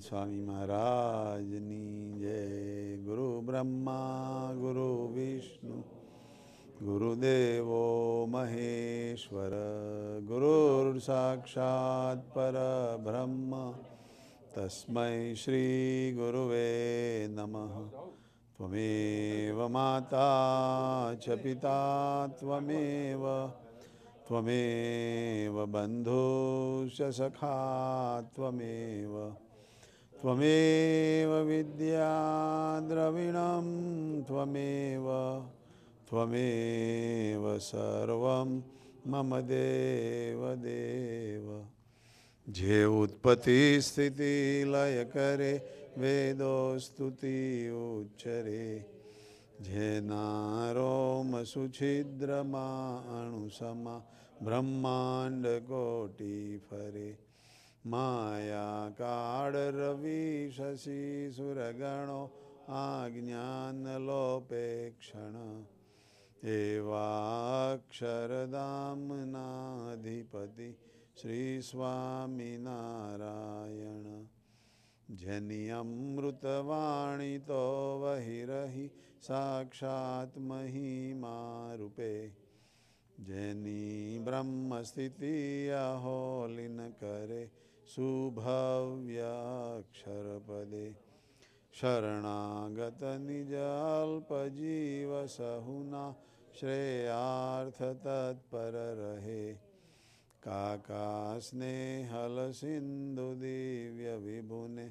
સ્વામી મહારાજની જય ગુરુ બ્રહ્મા ગુરુ વિષ્ણુ ગુરુદેવો મહેશ્વર ગુરુર સાક્ષાત પરબ્રહ્મ તસ્મૈ શ્રી ગુરુવે નમઃ ત્વમેવ માતા ચ પિતા ત્વમેવ ત્વમેવ બંધો સખા ત્વમેવ ત્વમેવ વિદ્યાદ્રવિણમ ત્વમેવ ત્વમેવ સર્વમ મમ દેવ દેવ જે ઉત્પત્તિ સ્થિતિ લય કરે વેદો સ્તુતિ ઉચ્ચરે જે નારોમ સુછિદ્રમાં અણુસમા બ્રહ્માંડ કોટી ફરે માયા કાળ રવિ શશી સુરગણો આ જ્ઞાન લોપેક્ષણ એવાક્ષરધામનાધિપતિ શ્રી સ્વામિનારાયણ જેની અમૃતવાણી તો વહી રહી સાક્ષાત મહિમા રૂપે જેની બ્રહ્મસ્થિતિ અહોલિન કરે શુભાવ્યાક્ષરપદે શરણાગત નિજાલ્પજીવ સહુના શ્રેયાર્થ તત્પર રહે કાકા સ્નેહલ સિંધુ દિવ્ય વિભુને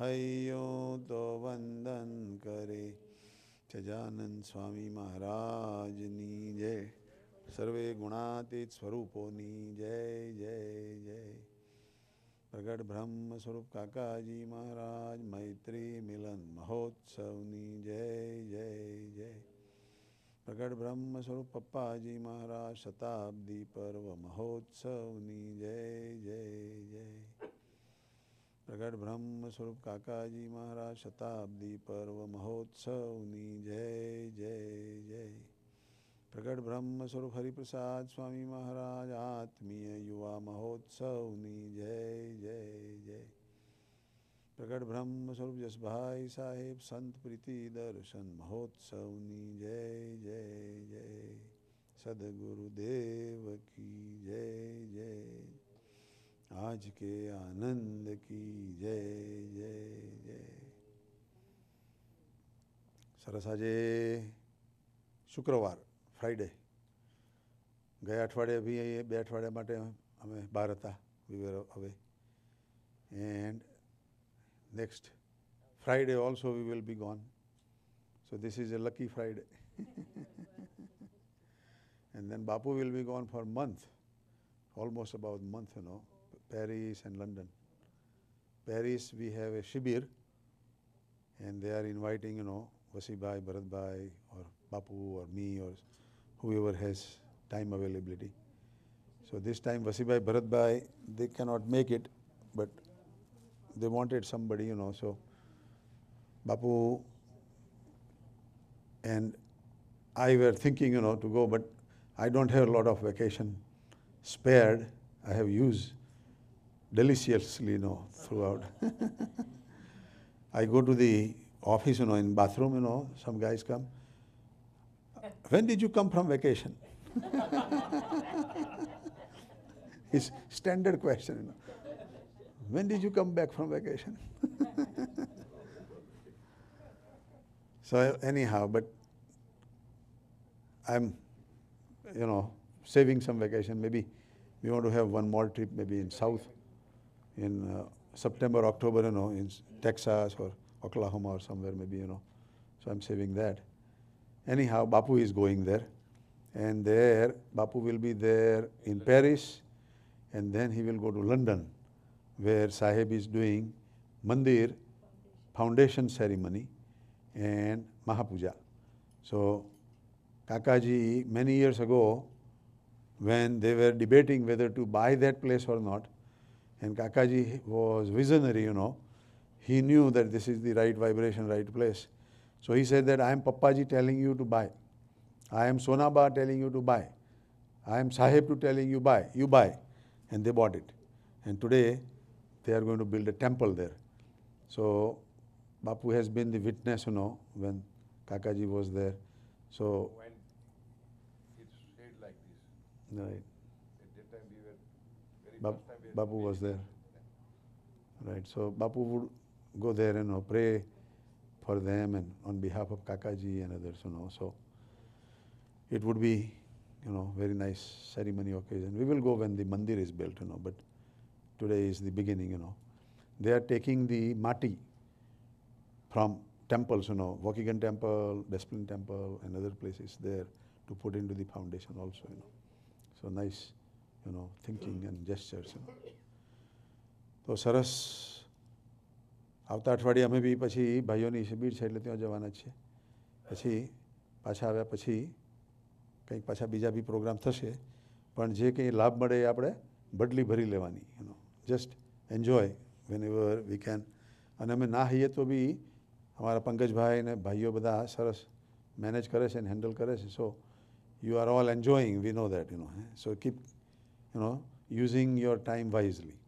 હૈયો તો વંદન કરે સજાનંદ સ્વામી મહારાજની જય સર્વે ગુણાતીત સ્વરૂપોની જય જય જય પ્રગટ બ્રહ્મ સ્વરૂપ કાકાજી મહારાજ મૈત્રી મિલન મહોત્સવની જય જય જય પ્રગટ બ્રહ્મ સ્વરૂપ પપ્પાજી મહારાજ શતાબ્દી પર્વ મહોત્સવની જય જય જય પ્રગટ બ્રહ્મ સ્વરૂપ કાકાજી મહારાજ શતાબ્દી પર્વ મહોત્સવની જય જય જય प्रकट ब्रह्म स्वरूप हरिप्रसाद स्वामी महाराज आत्मीय युवा महोत्सव महोत्सवनी जय जय जय प्रकट ब्रह्म स्वरूप जस भाई साहेब संत प्रीति दर्शन महोत्सव महोत्सवनी जय जय जय सदगुरुदेव की जय जय आज के आनंद की जय जय जय सरसाजे शुक्रवार ફ્રાઈડે ગયા અઠવાડિયે બી એ બે અઠવાડિયા માટે અમે બહાર હતા we were away and next Friday also we will be gone so this is a lucky Friday and then Bapu will be gone for month almost about month નો Paris and London Paris we have a શિબિર and they are inviting you know Vasibhai Bharatbhai or Bapu or me or whoever has time availability. So this time Vasibhai, Bharatbhai, they cannot make it, but they wanted somebody, you know, so Bapu and I were thinking, you know, to go, but I don't have a lot of vacation spared. I have used deliciously, you know, throughout. I go to the office, you know, in bathroom, you know, some guys come. When did you come from vacation? it's standard question. You know. When did you come back from vacation? so anyhow, but I'm, you know, saving some vacation. Maybe we want to have one more trip, maybe in South, in uh, September, October, you know, in Texas or Oklahoma or somewhere, maybe, you know. So I'm saving that. Anyhow, Bapu is going there. And there, Bapu will be there in Paris. And then he will go to London, where Sahib is doing Mandir foundation ceremony and Mahapuja. So, Kakaji, many years ago, when they were debating whether to buy that place or not, and Kakaji was visionary, you know, he knew that this is the right vibration, right place. So he said that I am Papaji telling you to buy. I am Sonaba telling you to buy. I am Sahib to telling you buy. You buy. And they bought it. And today they are going to build a temple there. So Bapu has been the witness, you know, when Kakaji was there. So when it stayed like this. Right. At that time we were very time we Bapu was there. Right. So Bapu would go there and you know, pray for them and on behalf of Kakaji and others, you know. So it would be, you know, very nice ceremony occasion. We will go when the mandir is built, you know, but today is the beginning, you know. They are taking the mati from temples, you know, Vokigan temple, Desplin temple and other places there to put into the foundation also, you know. So nice, you know, thinking and gestures, you know. So Saras આવતા અઠવાડિયે અમે બી પછી ભાઈઓની શિબિર છે એટલે ત્યાં જવાના છીએ પછી પાછા આવ્યા પછી કંઈક પાછા બીજા બી પ્રોગ્રામ થશે પણ જે કંઈ લાભ મળે એ આપણે બદલી ભરી લેવાની એનો just enjoy whenever we can અને અમે ના હઈએ તો બી અમારા પંકજભાઈ ને ભાઈઓ બધા સરસ મેનેજ કરે છે ને હેન્ડલ કરે છે so you are all enjoying we know that you know so keep you know using your time wisely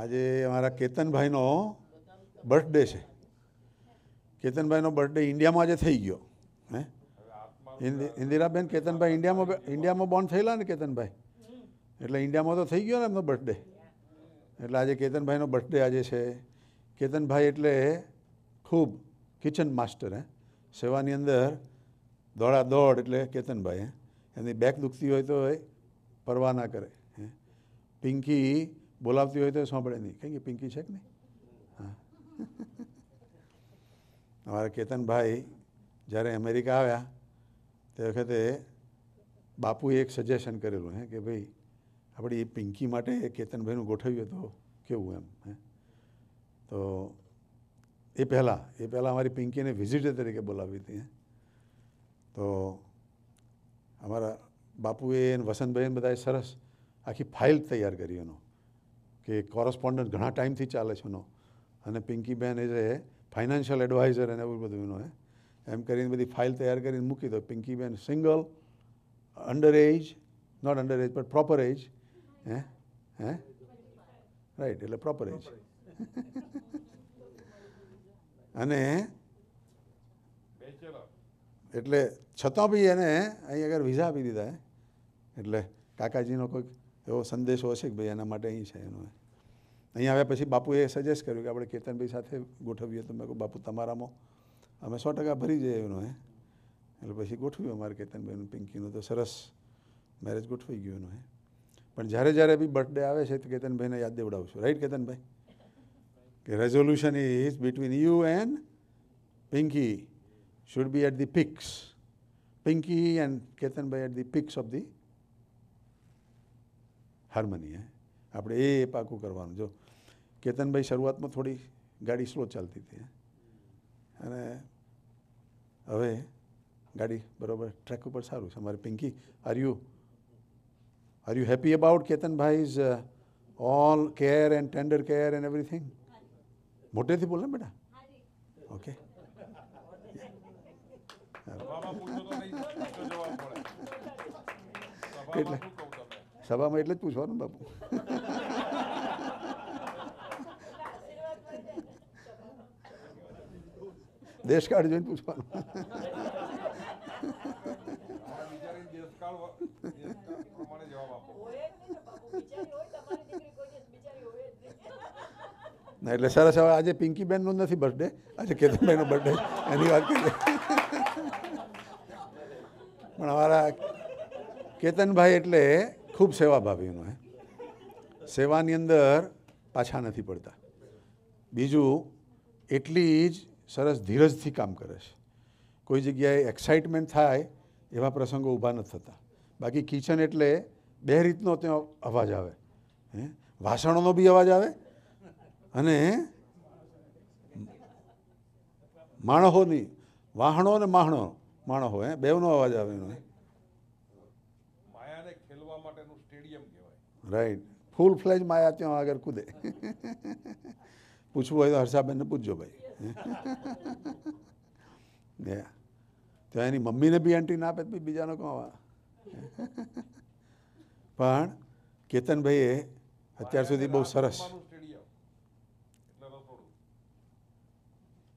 આજે અમારા કેતનભાઈનો બર્થડે છે કેતનભાઈનો બર્થડે ઇન્ડિયામાં આજે થઈ ગયો હે ઇન્દિરાબેન કેતનભાઈ ઇન્ડિયામાં ઇન્ડિયામાં બોર્ન થયેલા ને કેતનભાઈ એટલે ઇન્ડિયામાં તો થઈ ગયો ને એમનો બર્થડે એટલે આજે કેતનભાઈનો બર્થડે આજે છે કેતનભાઈ એટલે ખૂબ કિચન માસ્ટર હે સેવાની અંદર દોડા દોડ એટલે કેતનભાઈ હે એની બેક દુખતી હોય તો પરવા ના કરે હે પિંકી બોલાવતી હોય તો સાંભળે નહીં કેમ કે પિંકી છે કે નહીં હા અમારા કેતનભાઈ જ્યારે અમેરિકા આવ્યા તે વખતે બાપુએ એક સજેશન કરેલું હે કે ભાઈ આપણે એ પિંકી માટે કેતનભાઈનું ગોઠવ્યું તો કેવું એમ હે તો એ પહેલાં એ પહેલાં અમારી પિંકીને વિઝિટર તરીકે બોલાવી હતી હે તો અમારા બાપુએ વસંતભાઈને બધાએ સરસ આખી ફાઇલ તૈયાર કરી એનો કે કોરસ્પોન્ડન્ટ ઘણા ટાઈમથી ચાલે છે એનો અને પિંકીબેન એ છે ફાઇનાન્શિયલ એડવાઇઝર અને એવું બધું એનો એમ કરીને બધી ફાઇલ તૈયાર કરીને મૂકી દો Pinkyben single under age not under age but proper age hey hey right એટલે પ્રોપર એજ અને એટલે છતાં બી એને અહીં આગળ વિઝા આપી દીધા એટલે કાકાજીનો કોઈક એવો સંદેશો હશે કે ભાઈ એના માટે અહીં છે એનો અહીંયા આવ્યા પછી બાપુએ સજેસ્ટ કર્યું કે આપણે કેતનભાઈ સાથે ગોઠવીએ તો મેં કહું બાપુ તમારામાં અમે સો ટકા ભરી જઈએ એનો હે એટલે પછી ગોઠવ્યું અમારે કેતનભાઈનું પિંકીનું તો સરસ મેરેજ ગોઠવી ગયું એનું હે પણ જ્યારે જ્યારે બી બર્થડે આવે છે તો કેતનભાઈને યાદ દેવડાવશું છું રાઈટ કેતનભાઈ કે resolution is between you and Pinky should be at the peaks. Pinky and Ketanbhai at the peaks of the harmony है अपने ए पाकू करवा जो केतन भाई शुरुआत में थोड़ी गाड़ी स्लो चलती थी अरे हमें गाड़ी बराबर ट्रेक पर सारू से हमारे Pinky are you are you happy about Ketan bhai is all care and tender care and everything मोटे थी बोलना बेटा ओके સભામાં એટલે જ પૂછવાનું બાપુ દેશ દેશકાળ જોઈને પૂછવાનું ના એટલે સરસ હવે આજે પિંકી પિંકીબેનનો નથી બર્થડે આજે કેતનભાઈનો બર્થડે એની વાત કરીએ પણ અમારા કેતનભાઈ એટલે ખૂબ સેવાભાવીનો હે સેવાની અંદર પાછા નથી પડતા બીજું એટલી જ સરસ ધીરજથી કામ કરે છે કોઈ જગ્યાએ એક્સાઇટમેન્ટ થાય એવા પ્રસંગો ઊભા નથી થતા બાકી કિચન એટલે બે રીતનો ત્યાં અવાજ આવે હે વાસણોનો બી અવાજ આવે અને માણહોની વાહણો અને માહણો માણહો હે બેવનો અવાજ આવે એનો રાઈટ ફૂલ ફ્લેજ માયા ત્યાં આગળ કૂદે પૂછવું હોય તો હર્ષાબેનને પૂછજો ભાઈ ત્યાં એની મમ્મીને બી એન્ટ્રી ના આપે બી બીજાનો કહવા પણ કેતનભાઈએ અત્યાર સુધી બહુ સરસ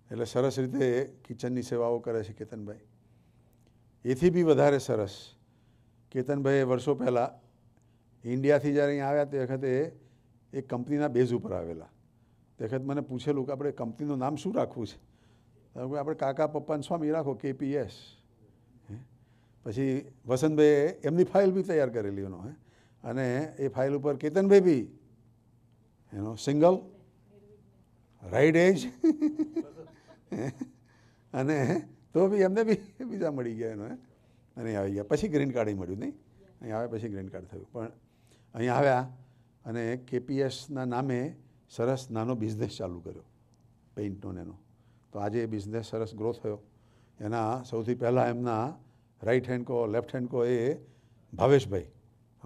એટલે સરસ રીતે કિચનની સેવાઓ કરે છે કેતનભાઈ એથી બી વધારે સરસ કેતનભાઈએ વર્ષો પહેલાં ઇન્ડિયાથી જ્યારે અહીં આવ્યા તે વખતે એક કંપનીના બેઝ ઉપર આવેલા તે વખત મને પૂછેલું કે આપણે કંપનીનું નામ શું રાખવું છે આપણે કાકા પપ્પાને સ્વામી રાખો કેપીએસ પછી વસંતભાઈએ એમની ફાઇલ બી તૈયાર કરેલી એનો હે અને એ ફાઇલ ઉપર કેતનભાઈ બી એનો સિંગલ રાઈડ એજ અને તો બી એમને બી બીજા મળી ગયા એનો અને આવી ગયા પછી ગ્રીન કાર્ડ મળ્યું નહીં અહીંયા આવ્યા પછી ગ્રીન કાર્ડ થયું પણ અહીંયા આવ્યા અને કેપીએસના નામે સરસ નાનો બિઝનેસ ચાલુ કર્યો પેઇન્ટનો એનો તો આજે એ બિઝનેસ સરસ ગ્રો થયો એના સૌથી પહેલાં એમના રાઇટ હેન્ડ કો લેફ્ટ હેન્ડ કો એ ભાવેશભાઈ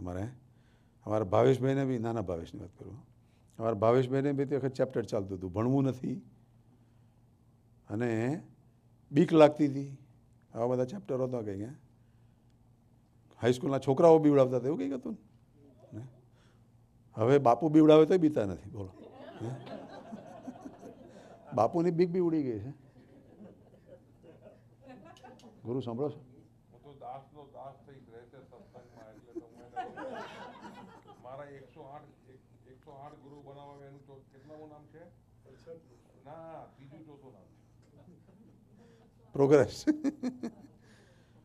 અમારે અમારા ભાવેશભાઈને બી નાના ભાવેશની વાત કરું અમારા ભાવેશભાઈને બી તે વખત ચેપ્ટર ચાલતું હતું ભણવું નથી અને બીક લાગતી હતી આવા બધા ચેપ્ટરો હતા કંઈ હાઈસ્કૂલના છોકરાઓ બીવડાવતા એવું કંઈક હતું ને હવે બાપુ બીવડાવે તો બીતા નથી બોલો બાપુની બીક બી ઉડી ગઈ છે ગુરુ સાંભળો છો મારા એકસો આઠ એકસો આઠ ગુરુ બનાવવા એનું કેટલામું નામ છે નામ પ્રોગ્રેસ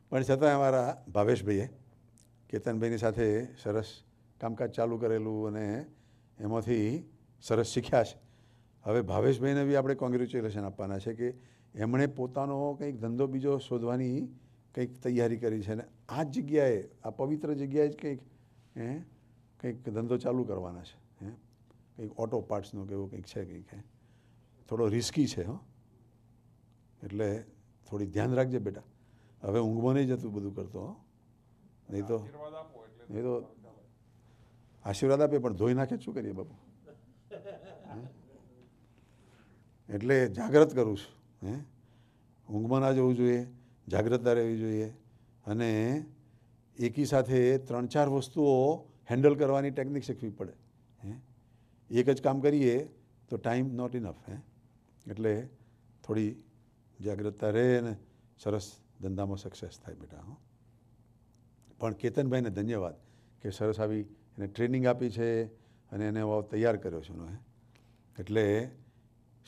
પણ છતાં અમારા ભાવેશભાઈએ કેતનભાઈની સાથે સરસ કામકાજ ચાલુ કરેલું અને એમાંથી સરસ શીખ્યા છે હવે ભાવેશભાઈને બી આપણે કોંગ્રેચ્યુલેશન આપવાના છે કે એમણે પોતાનો કંઈક ધંધો બીજો શોધવાની કંઈક તૈયારી કરી છે અને આ જગ્યાએ આ પવિત્ર જગ્યાએ જ કંઈક હે કંઈક ધંધો ચાલુ કરવાના છે હે કંઈક ઓટો કે એવું કંઈક છે કંઈક થોડો રિસ્કી છે હો એટલે થોડી ધ્યાન રાખજે બેટા હવે ઊંઘમાં નહીં જતું બધું કરતો હો નહીં તો નહીં તો આશીર્વાદ આપે પણ ધોઈ નાખે શું કરીએ બાપુ એટલે જાગ્રત કરું છું હે ઊંઘમાં ના જવું જોઈએ જાગ્રતતા રહેવી જોઈએ અને એકી સાથે ત્રણ ચાર વસ્તુઓ હેન્ડલ કરવાની ટેકનિક શીખવી પડે હે એક જ કામ કરીએ તો ટાઈમ નોટ ઇનફ હે એટલે થોડી જાગ્રતતા રહે અને સરસ ધંધામાં સક્સેસ થાય બેટા હો પણ કેતનભાઈને ધન્યવાદ કે સરસ આવી એને ટ્રેનિંગ આપી છે અને એને તૈયાર કર્યો છે એનો એટલે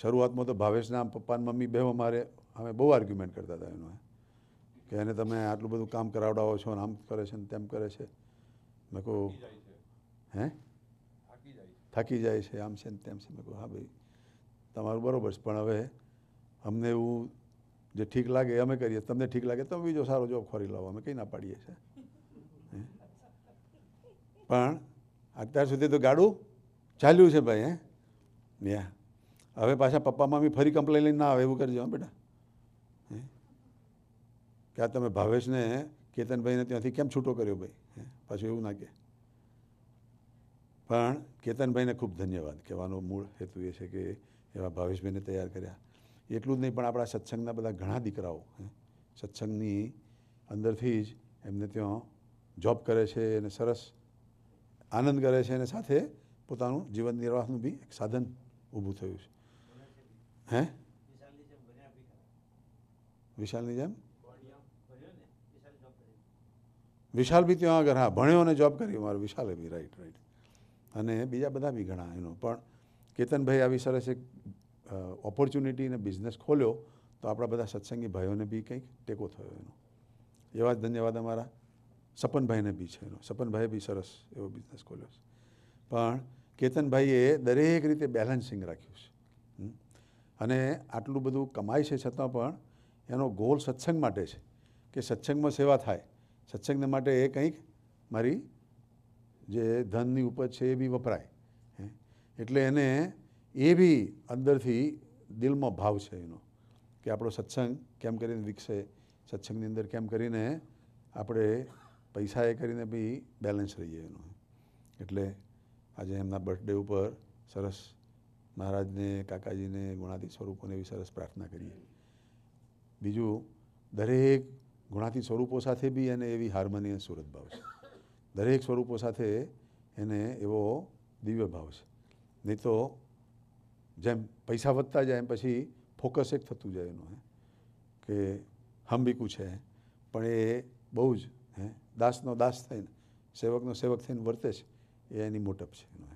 શરૂઆતમાં તો ભાવેશના પપ્પા મમ્મી બે અમારે અમે બહુ આર્ગ્યુમેન્ટ કરતા હતા એનો કે એને તમે આટલું બધું કામ કરાવડાવો છો ને આમ કરે છે ને તેમ કરે છે મેં કહું હે થાકી જાય છે આમ છે ને તેમ છે મેં કહું હા ભાઈ તમારું બરાબર છે પણ હવે અમને એવું જે ઠીક લાગે અમે કરીએ તમને ઠીક લાગે તમે બીજો સારો જોબ ખોરી લાવો અમે કંઈ ના પાડીએ છીએ પણ અત્યાર સુધી તો ગાડું ચાલ્યું છે ભાઈ હે યા હવે પાછા પપ્પા મમ્મી ફરી કમ્પ્લેન લઈને ના આવે એવું કરજો બેટા કે આ તમે ભાવેશને કેતનભાઈને ત્યાંથી કેમ છૂટો કર્યો ભાઈ પાછું એવું ના કે પણ કેતનભાઈને ખૂબ ધન્યવાદ કહેવાનો મૂળ હેતુ એ છે કે એવા ભાવેશભાઈને તૈયાર કર્યા એટલું જ નહીં પણ આપણા સત્સંગના બધા ઘણા દીકરાઓ સત્સંગની અંદરથી જ એમને ત્યાં જોબ કરે છે અને સરસ આનંદ કરે છે અને સાથે પોતાનું જીવન નિર્વાહનું બી એક સાધન ઊભું થયું છે હે વિશાલની જેમ વિશાલ બી ત્યાં આગળ હા ભણ્યો અને જોબ કરી મારો વિશાલે બી રાઈટ રાઈટ અને બીજા બધા બી ઘણા એનો પણ કેતનભાઈ આવી સરસ એક ઓપોર્ચ્યુનિટી અને બિઝનેસ ખોલ્યો તો આપણા બધા સત્સંગી ભાઈઓને બી કંઈક ટેકો થયો એનો એવા જ ધન્યવાદ અમારા સપનભાઈને બી છે એનો સપનભાઈએ બી સરસ એવો બિઝનેસ ખોલ્યો છે પણ કેતનભાઈએ દરેક રીતે બેલેન્સિંગ રાખ્યું છે અને આટલું બધું કમાય છે છતાં પણ એનો ગોલ સત્સંગ માટે છે કે સત્સંગમાં સેવા થાય સત્સંગને માટે એ કંઈક મારી જે ધનની ઉપજ છે એ બી વપરાય એટલે એને એ બી અંદરથી દિલમાં ભાવ છે એનો કે આપણો સત્સંગ કેમ કરીને વિકસે સત્સંગની અંદર કેમ કરીને આપણે પૈસા એ કરીને બી બેલેન્સ રહીએ એનું એટલે આજે એમના બર્થડે ઉપર સરસ મહારાજને કાકાજીને ગુણાતી સ્વરૂપોને એવી સરસ પ્રાર્થના કરીએ બીજું દરેક ગુણાતી સ્વરૂપો સાથે બી એને એવી હાર્મોનિયસ સુરત ભાવ છે દરેક સ્વરૂપો સાથે એને એવો દિવ્ય ભાવ છે નહીં તો જેમ પૈસા વધતા જાય એમ પછી ફોકસ એક થતું જાય એનું કે હમ બીકું છે પણ એ બહુ જ હે દાસનો દાસ થઈને સેવકનો સેવક થઈને વર્તે છે એ એની મોટપ છે એનો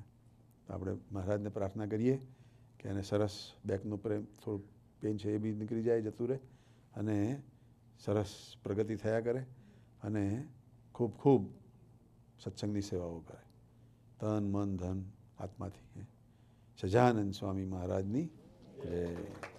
તો આપણે મહારાજને પ્રાર્થના કરીએ કે એને સરસ બેકનું પ્રેમ થોડું પેન છે એ બી નીકળી જાય જતું રહે અને સરસ પ્રગતિ થયા કરે અને ખૂબ ખૂબ સત્સંગની સેવાઓ કરે તન મન ધન આત્માથી સજાનંદ સ્વામી મહારાજની જય